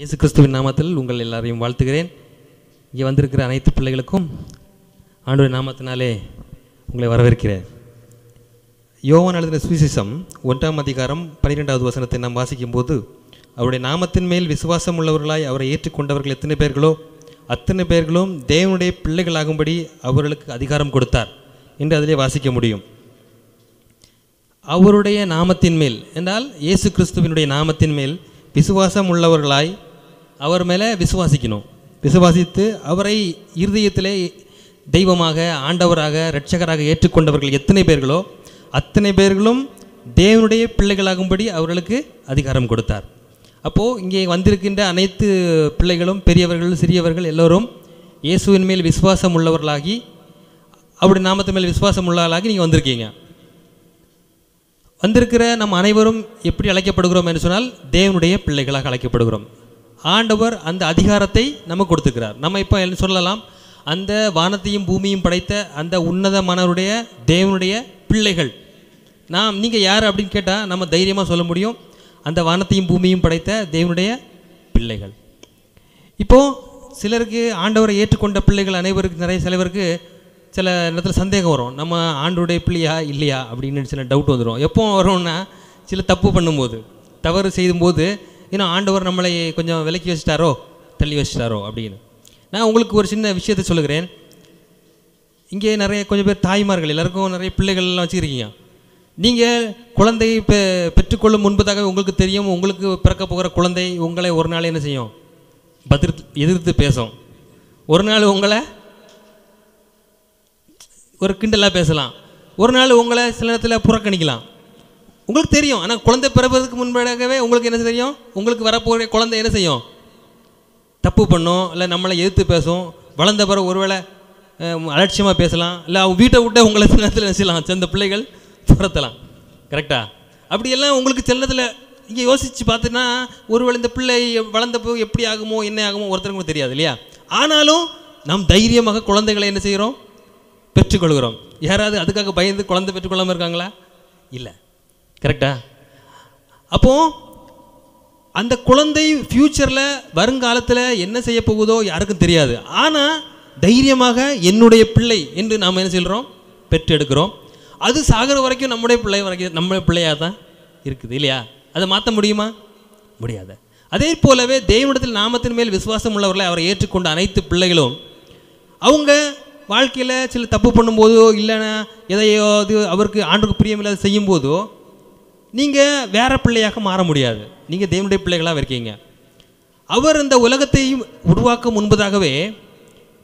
இயேசு கிறிஸ்துவின் நாமத்தில் உங்கள் எல்லாரையும் வாழ்த்துகிறேன் இங்கே வந்திருக்கிற அனைத்து பிள்ளைகளுக்கும் ஆண்டு நாமத்தினாலே உங்களை வரவேற்கிறேன் யோவன் எழுதின சுவிசேஷம் ஒன்றாம் அதிகாரம் பன்னிரெண்டாவது வசனத்தை நாம் வாசிக்கும்போது அவருடைய நாமத்தின் மேல் விசுவாசம் உள்ளவர்களாய் அவரை ஏற்றுக்கொண்டவர்கள் எத்தனை பேர்களோ அத்தனை பேர்களும் தேவனுடைய பிள்ளைகளாகும்படி அவர்களுக்கு அதிகாரம் கொடுத்தார் என்று அதிலே வாசிக்க முடியும் அவருடைய நாமத்தின் மேல் என்றால் இயேசு கிறிஸ்துவினுடைய நாமத்தின் மேல் விசுவாசம் உள்ளவர்களாய் அவர் மேலே விசுவாசிக்கணும் விசுவாசித்து அவரை இருதயத்திலே தெய்வமாக ஆண்டவராக இரட்சகராக ஏற்றுக்கொண்டவர்கள் எத்தனை பேர்களோ அத்தனை பேர்களும் தேவனுடைய பிள்ளைகளாகும்படி அவர்களுக்கு அதிகாரம் கொடுத்தார் அப்போது இங்கே வந்திருக்கின்ற அனைத்து பிள்ளைகளும் பெரியவர்கள் சிறியவர்கள் எல்லோரும் இயேசுவின் மேல் விசுவாசம் உள்ளவர்களாகி அப்படி நாமத்து மேல் விசுவாசம் உள்ளவர்களாகி நீங்கள் வந்திருக்கீங்க வந்திருக்கிற நம் அனைவரும் எப்படி அழைக்கப்படுகிறோம் என்று சொன்னால் தேவனுடைய பிள்ளைகளாக அழைக்கப்படுகிறோம் ஆண்டவர் அந்த அதிகாரத்தை நமக்கு கொடுத்துக்கிறார் நம்ம இப்போ சொல்லலாம் அந்த வானத்தையும் பூமியும் படைத்த அந்த உன்னதமானவருடைய தேவனுடைய பிள்ளைகள் நாம் நீங்கள் யார் அப்படின்னு கேட்டால் நம்ம தைரியமாக சொல்ல முடியும் அந்த வானத்தையும் பூமியும் படைத்த தேவனுடைய பிள்ளைகள் இப்போது சிலருக்கு ஆண்டவரை ஏற்றுக்கொண்ட பிள்ளைகள் அனைவருக்கு நிறைய சிலவருக்கு சில இடத்துல சந்தேகம் வரும் நம்ம ஆண்டோடைய பிள்ளையா இல்லையா அப்படின்னு சில டவுட் வந்துடும் எப்போ வரும்னா சில தப்பு பண்ணும்போது தவறு செய்யும்போது ஏன்னா ஆண்டவர் நம்மளை கொஞ்சம் விலக்கி வச்சிட்டாரோ தள்ளி வச்சிட்டாரோ அப்படின்னு நான் உங்களுக்கு ஒரு சின்ன விஷயத்த சொல்லுகிறேன் இங்கே நிறைய கொஞ்சம் பேர் தாய்மார்கள் எல்லாருக்கும் நிறைய பிள்ளைகள்லாம் வச்சுருக்கீங்க நீங்கள் குழந்தை பெ பெற்றுக்கொள்ளும் முன்பதாக உங்களுக்கு தெரியும் உங்களுக்கு பிறக்க போகிற குழந்தை உங்களை ஒரு நாள் என்ன செய்யும் பதிர்த்து எதிர்த்து பேசும் ஒரு நாள் உங்களை ஒரு கிண்டலாக பேசலாம் ஒரு நாள் உங்களை சில நேரத்தில் புறக்கணிக்கலாம் உங்களுக்கு தெரியும் ஆனால் குழந்தை பிறப்பதற்கு முன்பாகவே உங்களுக்கு என்ன தெரியும் உங்களுக்கு வரப்போகிற குழந்தை என்ன செய்யும் தப்பு பண்ணும் இல்லை நம்மளை எதிர்த்து பேசும் வளர்ந்த பிறகு ஒருவேளை அலட்சியமாக பேசலாம் இல்லை அவங்க வீட்டை விட்ட உங்களை சின்னத்தில் நேரத்தில் நினச்சிடலாம் சில பிள்ளைகள் துரத்தலாம் கரெக்டாக அப்படியெல்லாம் உங்களுக்கு சில இங்கே யோசித்து பார்த்தீங்கன்னா ஒருவேளை இந்த பிள்ளை வளர்ந்தப்போ எப்படி ஆகுமோ என்ன ஆகுமோ ஒருத்தருக்கும் தெரியாது இல்லையா ஆனாலும் நாம் தைரியமாக குழந்தைகளை என்ன செய்கிறோம் பெற்றுக்கொள்கிறோம் யாராவது அதுக்காக பயந்து குழந்தை பெற்றுக்கொள்ளாமல் இருக்காங்களா இல்லை கரெக்டா அப்போது அந்த குழந்தை ஃப்யூச்சரில் வருங்காலத்தில் என்ன செய்ய போகுதோ யாருக்கும் தெரியாது ஆனால் தைரியமாக என்னுடைய பிள்ளை என்று நாம் என்ன சொல்கிறோம் பெற்றெடுக்கிறோம் அது சாகிற வரைக்கும் நம்முடைய பிள்ளை வரைக்கும் நம்முடைய பிள்ளையாக தான் இருக்குது இல்லையா அதை மாற்ற முடியுமா முடியாது அதே போலவே தேவனிடத்தில் நாமத்தின் மேல் விசுவாசம் உள்ளவர்களை அவரை ஏற்றுக்கொண்ட அனைத்து பிள்ளைகளும் அவங்க வாழ்க்கையில் சில தப்பு பண்ணும்போதோ இல்லைன்னா எதையோ அது அவருக்கு ஆண்டுக்கு பிரியமில்லாத செய்யும்போதோ நீங்கள் வேறு பிள்ளையாக மாற முடியாது நீங்கள் தேவனுடைய பிள்ளைகளாக இருக்கீங்க அவர் இந்த உலகத்தையும் உருவாக்க முன்பதாகவே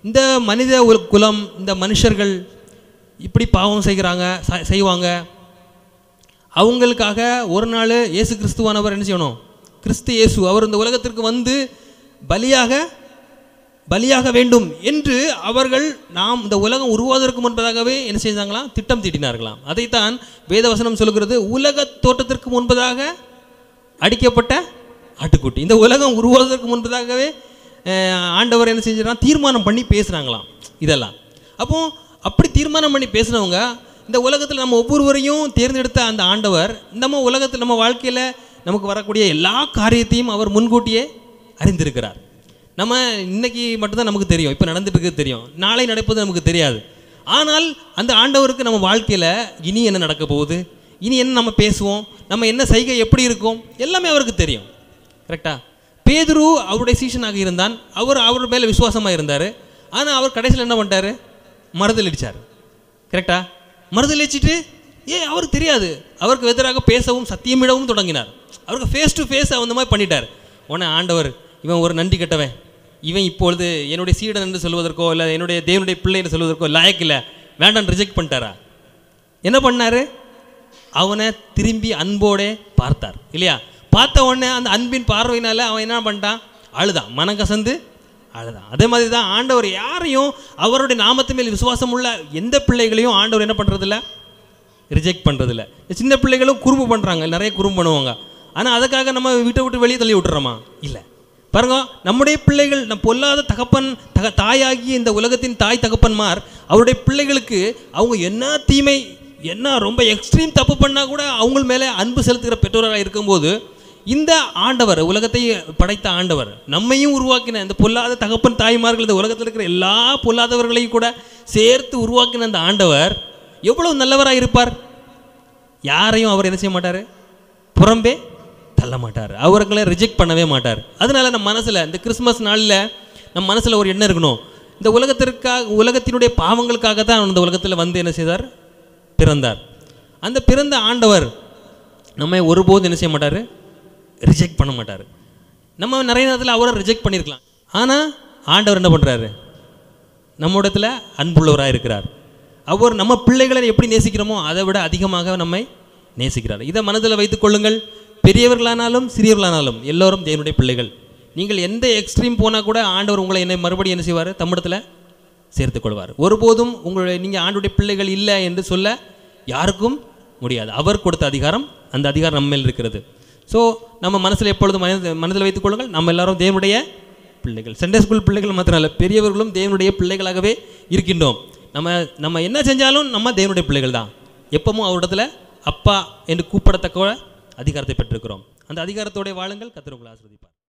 இந்த மனித குலம் இந்த மனுஷர்கள் இப்படி பாவம் செய்கிறாங்க செய்வாங்க அவங்களுக்காக ஒரு நாள் இயேசு கிறிஸ்துவானவர் என்ன செய்யணும் கிறிஸ்து இயேசு அவர் இந்த உலகத்திற்கு வந்து பலியாக பலியாக வேண்டும் என்று அவர்கள் நாம் இந்த உலகம் உருவாவதற்கு முன்பதாகவே என்ன செய்தாங்களாம் திட்டம் தீட்டினார்களாம் அதைத்தான் வேதவசனம் சொல்கிறது உலக தோட்டத்திற்கு முன்பதாக அடிக்கப்பட்ட ஆட்டுக்குட்டி இந்த உலகம் உருவாவதற்கு முன்பதாகவே ஆண்டவர் என்ன செஞ்சிடறான் தீர்மானம் பண்ணி பேசுகிறாங்களாம் இதெல்லாம் அப்போது அப்படி தீர்மானம் பண்ணி பேசுனவங்க இந்த உலகத்தில் நம்ம ஒவ்வொருவரையும் தேர்ந்தெடுத்த அந்த ஆண்டவர் நம்ம உலகத்தில் நம்ம வாழ்க்கையில் நமக்கு வரக்கூடிய எல்லா காரியத்தையும் அவர் முன்கூட்டியே அறிந்திருக்கிறார் நம்ம இன்னைக்கு மட்டும்தான் நமக்கு தெரியும் இப்போ நடந்துட்டு இருக்கிறது தெரியும் நாளை நடப்பது நமக்கு தெரியாது ஆனால் அந்த ஆண்டவருக்கு நம்ம வாழ்க்கையில் இனி என்ன நடக்க போகுது இனி என்ன நம்ம பேசுவோம் நம்ம என்ன சைகை எப்படி இருக்கும் எல்லாமே அவருக்கு தெரியும் கரெக்டாக பேதுரு அவருடைய சீசனாக இருந்தான் அவர் அவர் மேலே விசுவாசமாக இருந்தார் ஆனால் அவர் கடைசியில் என்ன பண்ணிட்டார் மறுதளிச்சார் கரெக்டா மறுதளிச்சிட்டு ஏ அவருக்கு தெரியாது அவருக்கு எதிராக பேசவும் சத்தியமிடவும் தொடங்கினார் அவருக்கு ஃபேஸ் டு ஃபேஸ் அந்த மாதிரி பண்ணிட்டார் உடனே ஆண்டவர் இவன் ஒரு நன்றி கெட்டவன் இவன் இப்பொழுது என்னுடைய சீடன் என்று சொல்வதற்கோ இல்லை என்னுடைய தேவனுடைய பிள்ளை என்று சொல்வதற்கோ லாயக்கில்லை வேண்டாம் ரிஜெக்ட் பண்ணிட்டாரா என்ன பண்ணார் அவனை திரும்பி அன்போடே பார்த்தார் இல்லையா பார்த்த உடனே அந்த அன்பின் பார்வையினால் அவன் என்ன பண்ணிட்டான் அழுதான் மனம் கசந்து அழுதான் அதே மாதிரி தான் ஆண்டவர் யாரையும் அவருடைய நாமத்து மேல் விசுவாசம் உள்ள எந்த பிள்ளைகளையும் ஆண்டவர் என்ன பண்ணுறதில்ல ரிஜெக்ட் பண்ணுறதில்ல சின்ன பிள்ளைகளும் குறும்பு பண்ணுறாங்க நிறைய குறும்பு பண்ணுவாங்க ஆனால் அதுக்காக நம்ம வீட்டை விட்டு வெளியே தள்ளி விட்டுறோமா இல்லை பாருங்க நம்முடைய பிள்ளைகள் நம் பொல்லாத தகப்பன் தக தாயாகிய இந்த உலகத்தின் தாய் தகப்பன்மார் அவருடைய பிள்ளைகளுக்கு அவங்க என்ன தீமை என்ன ரொம்ப எக்ஸ்ட்ரீம் தப்பு பண்ணால் கூட அவங்க மேலே அன்பு செலுத்துகிற பெற்றோராக இருக்கும்போது இந்த ஆண்டவர் உலகத்தை படைத்த ஆண்டவர் நம்மையும் உருவாக்கின இந்த பொல்லாத தகப்பன் தாய்மார்கள் இந்த உலகத்தில் இருக்கிற எல்லா பொல்லாதவர்களையும் கூட சேர்த்து உருவாக்கின அந்த ஆண்டவர் எவ்வளவு நல்லவராக இருப்பார் யாரையும் அவர் என்ன செய்ய மாட்டார் புறம்பே தள்ள மாட்டார் அவர்களை ரிஜெக்ட் பண்ணவே மாட்டார் அதனால நம்ம மனசில் இந்த கிறிஸ்மஸ் நாளில் நம்ம மனசில் ஒரு எண்ணம் இருக்கணும் இந்த உலகத்திற்காக உலகத்தினுடைய பாவங்களுக்காக தான் இந்த உலகத்தில் வந்து என்ன செய்தார் பிறந்தார் அந்த பிறந்த ஆண்டவர் நம்ம ஒருபோதும் என்ன செய்ய மாட்டார் ரிஜெக்ட் பண்ண மாட்டார் நம்ம நிறைய நேரத்தில் அவரை ரிஜெக்ட் பண்ணியிருக்கலாம் ஆனால் ஆண்டவர் என்ன பண்ணுறாரு நம்ம இடத்துல அன்புள்ளவராக இருக்கிறார் அவர் நம்ம பிள்ளைகளை எப்படி நேசிக்கிறோமோ அதை விட அதிகமாக நம்மை நேசிக்கிறார் இதை மனதில் வைத்துக் கொள்ளுங்கள் பெரியவர்களானாலும் சிறியவர்களானாலும் எல்லோரும் தேவனுடைய பிள்ளைகள் நீங்கள் எந்த எக்ஸ்ட்ரீம் போனால் கூட ஆண்டவர் உங்களை என்னை மறுபடியும் என்ன செய்வார் சேர்த்து சேர்த்துக்கொள்வார் ஒருபோதும் உங்களுடைய நீங்கள் ஆண்டுடைய பிள்ளைகள் இல்லை என்று சொல்ல யாருக்கும் முடியாது அவர் கொடுத்த அதிகாரம் அந்த அதிகாரம் நம்ம மேல் இருக்கிறது ஸோ நம்ம மனசில் எப்பொழுதும் மனதில் கொள்ளுங்கள் நம்ம எல்லாரும் தேவனுடைய பிள்ளைகள் சண்டே ஸ்கூல் பிள்ளைகள் மாத்திரம் இல்லை பெரியவர்களும் தேவனுடைய பிள்ளைகளாகவே இருக்கின்றோம் நம்ம நம்ம என்ன செஞ்சாலும் நம்ம தேவனுடைய பிள்ளைகள் தான் எப்பவும் அவரிடத்துல அப்பா என்று கூப்பிடத்தக்க அதிகாரத்தை பெற்றிருக்கிறோம் அந்த அதிகாரத்தோடைய வாழுங்கள் கத்திர உங்களை